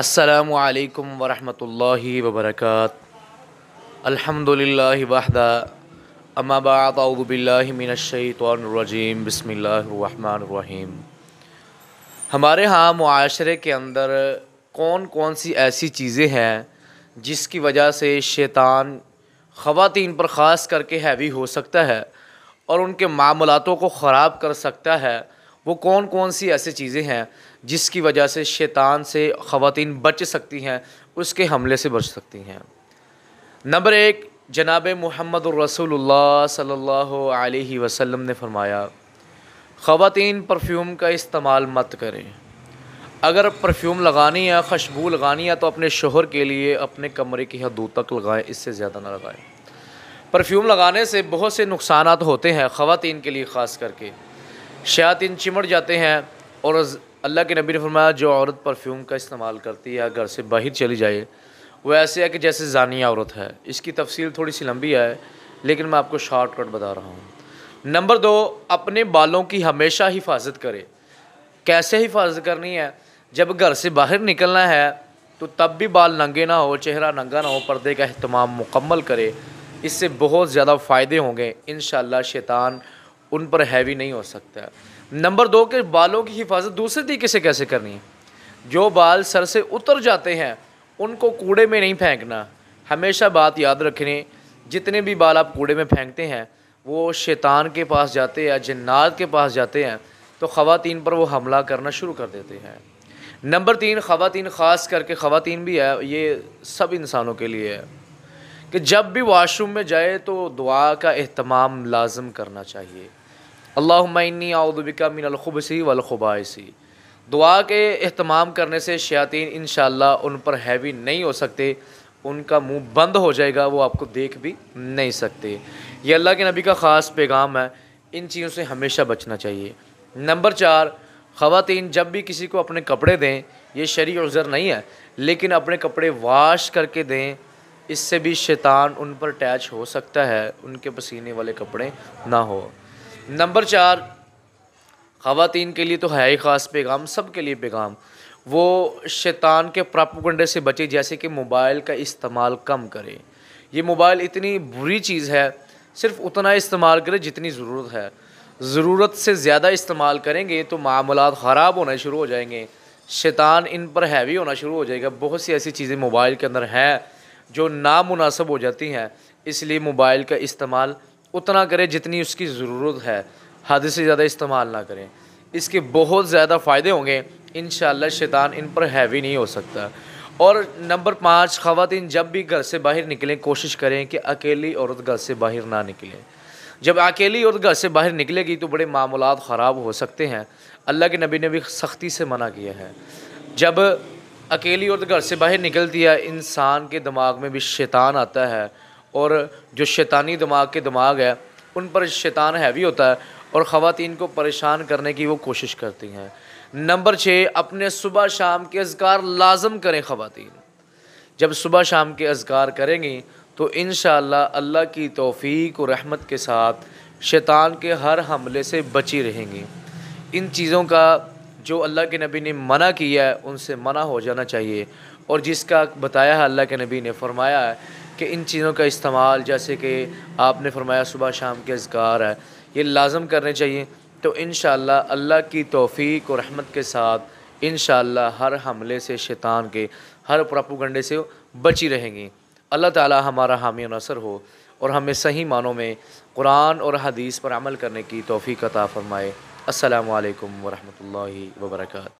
असलकम वरहमल वबरक अलहमदिल्ला वहदा अम्माबातबिल्लिमिनशतरजीम बसमीम हमारे यहाँ माशरे के अंदर कौन कौन सी ऐसी चीज़ें हैं जिसकी वजह से शैतान ख़वान पर ख़ास करके हैवी हो सकता है और उनके मामलों को ख़राब कर सकता है वो कौन कौन सी ऐसी चीज़ें हैं जिसकी वजह से शैतान से ख़वान बच सकती हैं उसके हमले से बच सकती हैं नंबर एक जनाब महमद रसूल सल्लल्लाहु वसम ने फरमाया ख़वान परफ्यूम का इस्तेमाल मत करें अगर परफ्यूम लगानी है खुशबू लगानी है तो अपने शोहर के लिए अपने कमरे की हदू तक लगाएं इससे ज़्यादा ना लगाएं परफ्यूम लगाने से बहुत से नुकसान होते हैं ख़वान के लिए ख़ास करके शयातिन चिमट जाते हैं और अल्लाह के नबी ने फरमाया जो औरत परफ्यूम का इस्तेमाल करती है घर से बाहर चली जाए वो ऐसे है कि जैसे जानिया औरत है इसकी तफसील थोड़ी सी लंबी है लेकिन मैं आपको शॉर्टकट बता रहा हूँ नंबर दो अपने बालों की हमेशा हिफाजत करें कैसे हिफाजत करनी है जब घर से बाहर निकलना है तो तब भी बाल नंगे ना हो चेहरा नंगा ना हो पर्दे का अहतमाम मुकम्मल करे इससे बहुत ज़्यादा फ़ायदे होंगे इन शैतान उन पर हैवी नहीं हो सकता नंबर दो के बालों की हिफाजत दूसरे तरीके से कैसे करनी है जो बाल सर से उतर जाते हैं उनको कूड़े में नहीं फेंकना हमेशा बात याद रखने जितने भी बाल आप कूड़े में फेंकते हैं वो शैतान के पास जाते हैं जन्नात के पास जाते हैं तो ख़वान पर वो हमला करना शुरू कर देते हैं नंबर तीन ख़वान ख़ास करके ख़वान भी है ये सब इंसानों के लिए है कि जब भी वाशरूम में जाए तो दुआ का अहतमाम लाजम करना चाहिए अल्लामी आउदबिका वल वलखुबासी दुआ के अहतमाम करने से शयातीन इन उन पर हैवी नहीं हो सकते उनका मुंह बंद हो जाएगा वो आपको देख भी नहीं सकते ये अल्लाह के नबी का ख़ास पैगाम है इन चीज़ों से हमेशा बचना चाहिए नंबर चार ख़वातीन जब भी किसी को अपने कपड़े दें ये शरी उज़र नहीं है लेकिन अपने कपड़े वाश करके दें इससे भी शैतान उन पर अटैच हो सकता है उनके पसीने वाले कपड़े ना हो नंबर चार ख़वान के लिए तो है ही ख़ास पैगाम सब के लिए पैगाम वो शैतान के प्रापोगंडे से बचे जैसे कि मोबाइल का इस्तेमाल कम करें ये मोबाइल इतनी बुरी चीज़ है सिर्फ उतना इस्तेमाल करें जितनी ज़रूरत है ज़रूरत से ज़्यादा इस्तेमाल करेंगे तो मामला ख़राब होना शुरू हो जाएंगे शैतान इन पर हैवी होना शुरू हो जाएगा बहुत सी ऐसी चीज़ें मोबाइल के अंदर हैं जो नामनासब हो जाती हैं इसलिए मोबाइल का इस्तेमाल उतना करें जितनी उसकी ज़रूरत है हद से ज़्यादा इस्तेमाल ना करें इसके बहुत ज़्यादा फ़ायदे होंगे इन शैतान इन पर हैवी नहीं हो सकता और नंबर पाँच ख़वान जब भी घर से बाहर निकलें कोशिश करें कि अकेली औरत घर से बाहर ना निकलें जब अकेली औरत घर से बाहर निकलेगी तो बड़े मामूल ख़राब हो सकते हैं अल्लाह के नबी ने भी सख्ती से मना किया है जब अकेली औरत घर से बाहर निकलती है इंसान के दिमाग में भी शैतान आता है और जो शैतानी दिमाग के दिमाग है उन पर शैतान हैवी होता है और ख़वान को परेशान करने की वो कोशिश करती हैं नंबर छः अपने सुबह शाम के अजगार लाजम करें ख़वान जब सुबह शाम के अजगार करेंगी तो इन अल्लाह की तोफ़ी और रहमत के साथ शैतान के हर हमले से बची रहेंगी इन चीज़ों का जो अल्लाह के नबी ने मना किया है उनसे मना हो जाना चाहिए और जिसका बताया है अल्लाह के नबी ने फरमाया है कि इन चीज़ों का इस्तेमाल जैसे कि आपने फरमाया सुबह शाम के अजगार है ये लाजम करने चाहिए तो इन अल्लाह की तोफ़ी और रहमत के साथ इन हर हमले से शैतान के हर प्रापोगंडे से बची रहेंगी अल्लाह ताला हमारा हामी नसर हो और हमें सही मानों में कुरान और हदीस पर अमल करने की तोफ़ी कता फ़रमाए असलकम वरहमल वर्का